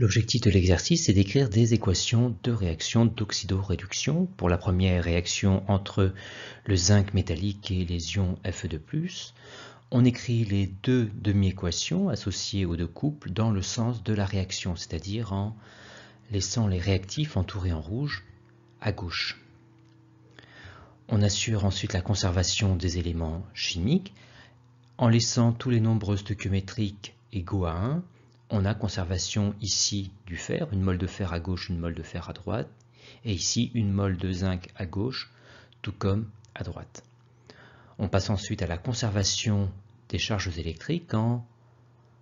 L'objectif de l'exercice est d'écrire des équations de réaction d'oxydoréduction pour la première réaction entre le zinc métallique et les ions Fe2+. On écrit les deux demi-équations associées aux deux couples dans le sens de la réaction, c'est-à-dire en laissant les réactifs entourés en rouge à gauche. On assure ensuite la conservation des éléments chimiques en laissant tous les nombres stoichiométriques égaux à 1 on a conservation ici du fer, une molle de fer à gauche, une molle de fer à droite, et ici une molle de zinc à gauche, tout comme à droite. On passe ensuite à la conservation des charges électriques en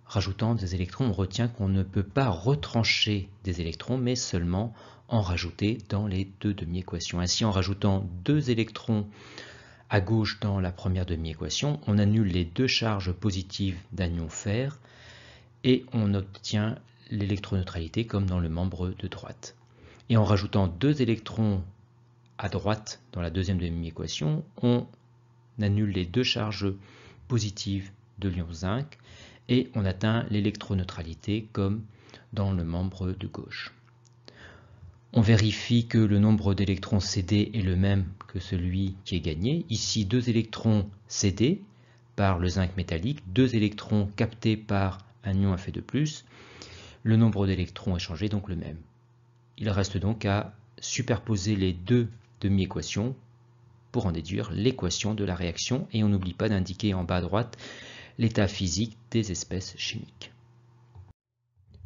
rajoutant des électrons. On retient qu'on ne peut pas retrancher des électrons, mais seulement en rajouter dans les deux demi-équations. Ainsi, en rajoutant deux électrons à gauche dans la première demi-équation, on annule les deux charges positives d'anion fer et on obtient l'électroneutralité comme dans le membre de droite. Et en rajoutant deux électrons à droite dans la deuxième demi-équation, on annule les deux charges positives de l'ion zinc et on atteint l'électroneutralité comme dans le membre de gauche. On vérifie que le nombre d'électrons cédés est le même que celui qui est gagné. Ici, deux électrons cédés par le zinc métallique, deux électrons captés par un ion a fait de plus, le nombre d'électrons changé, donc le même. Il reste donc à superposer les deux demi-équations pour en déduire l'équation de la réaction et on n'oublie pas d'indiquer en bas à droite l'état physique des espèces chimiques.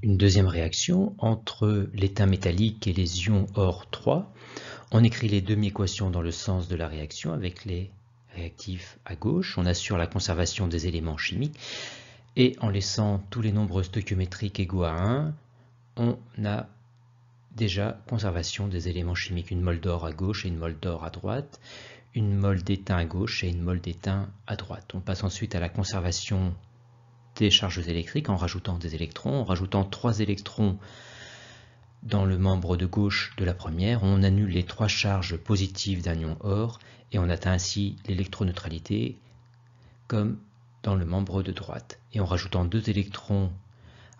Une deuxième réaction entre l'état métallique et les ions or 3. On écrit les demi-équations dans le sens de la réaction avec les réactifs à gauche. On assure la conservation des éléments chimiques et en laissant tous les nombres stoichiométriques égaux à 1, on a déjà conservation des éléments chimiques, une molle d'or à gauche et une molle d'or à droite, une mole d'étain à gauche et une mole d'étain à droite. On passe ensuite à la conservation des charges électriques en rajoutant des électrons, en rajoutant trois électrons dans le membre de gauche de la première, on annule les trois charges positives d'un ion or et on atteint ainsi l'électroneutralité comme dans le membre de droite. Et en rajoutant deux électrons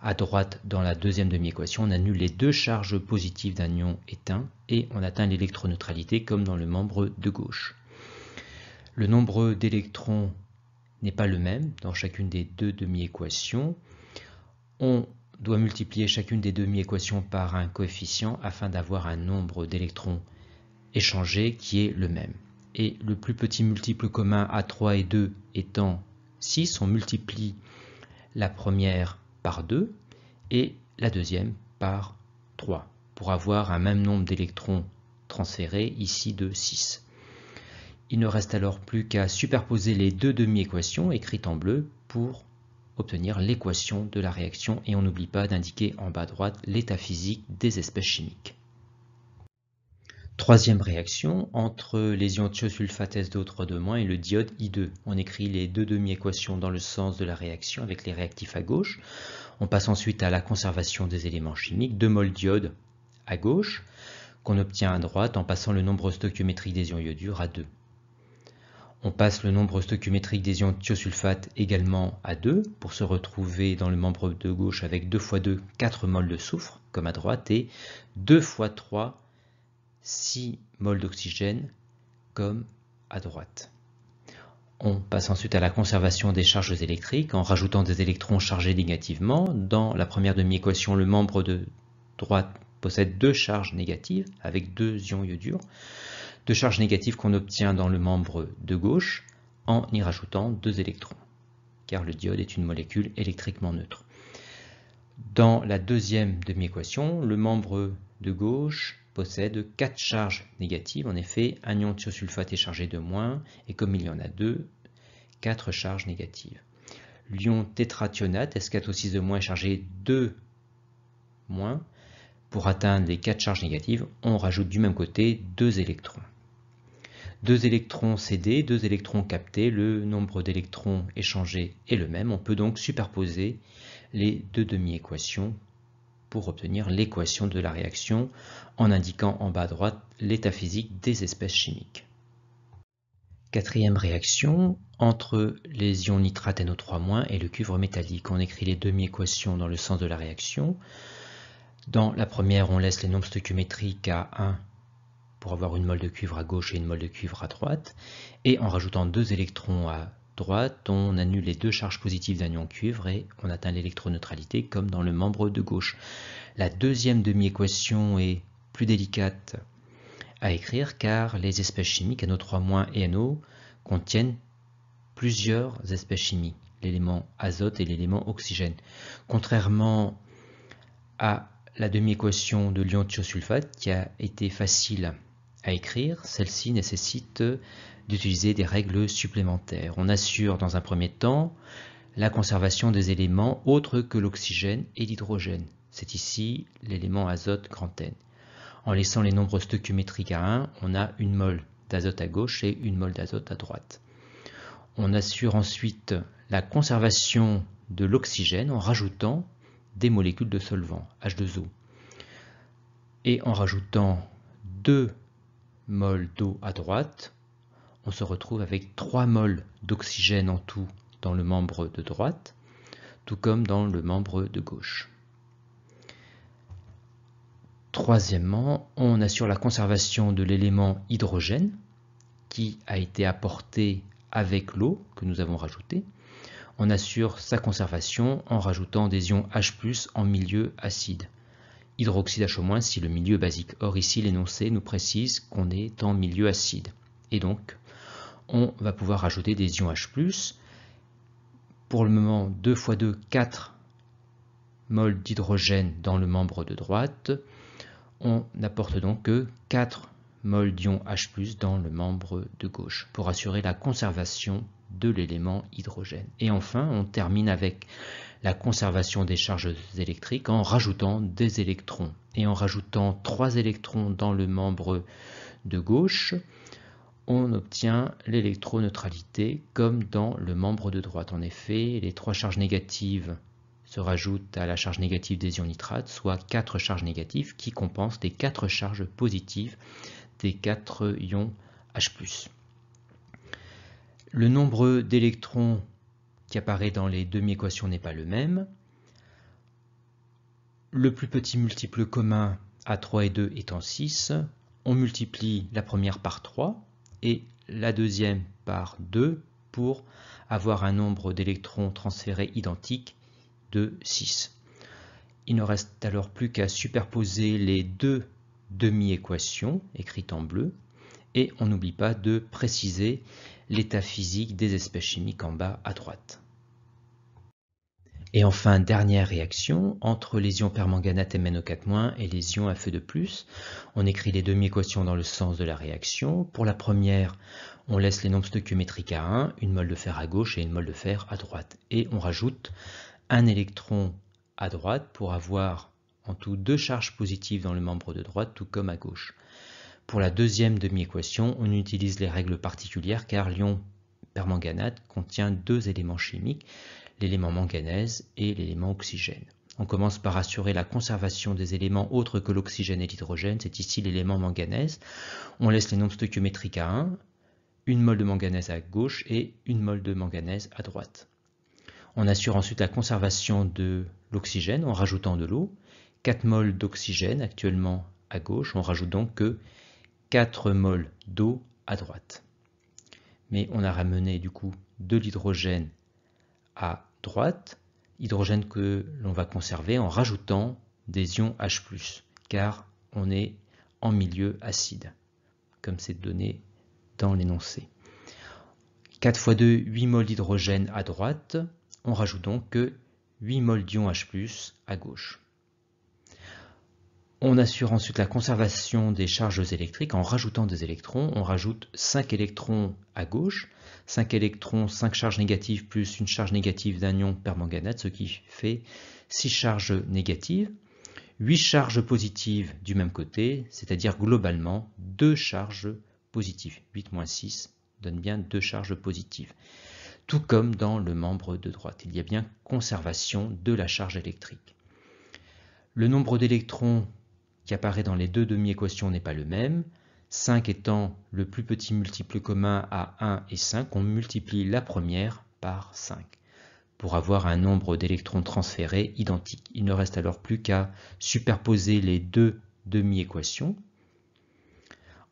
à droite dans la deuxième demi-équation, on annule les deux charges positives d'un ion éteint et on atteint l'électroneutralité comme dans le membre de gauche. Le nombre d'électrons n'est pas le même dans chacune des deux demi-équations. On doit multiplier chacune des demi-équations par un coefficient afin d'avoir un nombre d'électrons échangés qui est le même. Et le plus petit multiple commun à 3 et 2 étant 6, on multiplie la première par 2 et la deuxième par 3 pour avoir un même nombre d'électrons transférés, ici de 6. Il ne reste alors plus qu'à superposer les deux demi-équations écrites en bleu pour obtenir l'équation de la réaction et on n'oublie pas d'indiquer en bas à droite l'état physique des espèces chimiques. Troisième réaction entre les ions thiosulfate SO3- et le diode I2. On écrit les deux demi-équations dans le sens de la réaction avec les réactifs à gauche. On passe ensuite à la conservation des éléments chimiques. 2 mol d'iode à gauche, qu'on obtient à droite en passant le nombre stoichiométrique des ions iodures à 2. On passe le nombre stoichiométrique des ions thiosulfate également à 2 pour se retrouver dans le membre de gauche avec 2 x 2, 4 mol de soufre comme à droite et 2 x 3, 6 mol d'oxygène comme à droite. On passe ensuite à la conservation des charges électriques en rajoutant des électrons chargés négativement. Dans la première demi-équation, le membre de droite possède deux charges négatives avec deux ions iodures, deux charges négatives qu'on obtient dans le membre de gauche en y rajoutant deux électrons, car le diode est une molécule électriquement neutre. Dans la deuxième demi-équation, le membre de gauche possède 4 charges négatives. En effet, un ion thiosulfate est chargé de moins, et comme il y en a deux, quatre charges négatives. L'ion tétrationate, S4O6 de moins, est chargé 2 moins. Pour atteindre les 4 charges négatives, on rajoute du même côté 2 électrons. 2 électrons cédés, 2 électrons captés, le nombre d'électrons échangés est le même. On peut donc superposer les deux demi-équations pour obtenir l'équation de la réaction en indiquant en bas à droite l'état physique des espèces chimiques. Quatrième réaction, entre les ions nitrate NO3- et le cuivre métallique. On écrit les demi-équations dans le sens de la réaction. Dans la première, on laisse les nombres stoichiométriques à 1 pour avoir une mole de cuivre à gauche et une mole de cuivre à droite. Et en rajoutant deux électrons à droite, on annule les deux charges positives d'un ion cuivre et on atteint l'électroneutralité comme dans le membre de gauche. La deuxième demi-équation est plus délicate à écrire car les espèces chimiques NO3- et NO contiennent plusieurs espèces chimiques, l'élément azote et l'élément oxygène. Contrairement à la demi-équation de l'ion thiosulfate qui a été facile à écrire, celle-ci nécessite d'utiliser des règles supplémentaires. On assure dans un premier temps la conservation des éléments autres que l'oxygène et l'hydrogène. C'est ici l'élément azote grand N. En laissant les nombres stoichiométriques à 1, on a une molle d'azote à gauche et une molle d'azote à droite. On assure ensuite la conservation de l'oxygène en rajoutant des molécules de solvant, H2O, et en rajoutant deux mol d'eau à droite, on se retrouve avec 3 molles d'oxygène en tout dans le membre de droite, tout comme dans le membre de gauche. Troisièmement, on assure la conservation de l'élément hydrogène qui a été apporté avec l'eau que nous avons rajoutée. On assure sa conservation en rajoutant des ions H+, en milieu acide hydroxyde moins si le milieu basique. Or ici l'énoncé nous précise qu'on est en milieu acide. Et donc on va pouvoir ajouter des ions H+. Pour le moment 2 x 2, 4 mol d'hydrogène dans le membre de droite. On n'apporte donc que 4 mol d'ions H+, dans le membre de gauche, pour assurer la conservation de l'élément hydrogène. Et enfin, on termine avec la conservation des charges électriques en rajoutant des électrons. Et en rajoutant trois électrons dans le membre de gauche, on obtient l'électroneutralité comme dans le membre de droite. En effet, les trois charges négatives se rajoutent à la charge négative des ions nitrates, soit quatre charges négatives qui compensent les quatre charges positives des quatre ions H+. Le nombre d'électrons qui apparaît dans les demi-équations n'est pas le même. Le plus petit multiple commun à 3 et 2 étant 6, on multiplie la première par 3 et la deuxième par 2 pour avoir un nombre d'électrons transférés identique de 6. Il ne reste alors plus qu'à superposer les deux demi-équations écrites en bleu et on n'oublie pas de préciser l'état physique des espèces chimiques en bas à droite. Et enfin, dernière réaction, entre les ions permanganate MnO4- et les ions de 2 on écrit les demi-équations dans le sens de la réaction. Pour la première, on laisse les nombres stoichiométriques à 1, une mole de fer à gauche et une mole de fer à droite. Et on rajoute un électron à droite pour avoir en tout deux charges positives dans le membre de droite, tout comme à gauche. Pour la deuxième demi-équation, on utilise les règles particulières car l'ion permanganate contient deux éléments chimiques, l'élément manganèse et l'élément oxygène. On commence par assurer la conservation des éléments autres que l'oxygène et l'hydrogène, c'est ici l'élément manganèse. On laisse les nombres stoichiométriques à 1, une mole de manganèse à gauche et une mole de manganèse à droite. On assure ensuite la conservation de l'oxygène en rajoutant de l'eau. 4 moles d'oxygène actuellement à gauche, on rajoute donc que 4 mol d'eau à droite. Mais on a ramené du coup de l'hydrogène à droite, hydrogène que l'on va conserver en rajoutant des ions H+, car on est en milieu acide, comme c'est donné dans l'énoncé. 4 fois 2, 8 moles d'hydrogène à droite, on rajoute donc que 8 moles d'ions H+, à gauche. On assure ensuite la conservation des charges électriques en rajoutant des électrons. On rajoute 5 électrons à gauche, 5 électrons, 5 charges négatives plus une charge négative d'un ion permanganate, ce qui fait 6 charges négatives, 8 charges positives du même côté, c'est-à-dire globalement 2 charges positives. 8 moins 6 donne bien 2 charges positives. Tout comme dans le membre de droite, il y a bien conservation de la charge électrique. Le nombre d'électrons qui apparaît dans les deux demi-équations n'est pas le même. 5 étant le plus petit multiple commun à 1 et 5, on multiplie la première par 5 pour avoir un nombre d'électrons transférés identique. Il ne reste alors plus qu'à superposer les deux demi-équations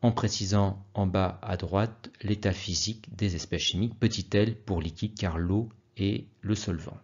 en précisant en bas à droite l'état physique des espèces chimiques, petit l pour liquide car l'eau est le solvant.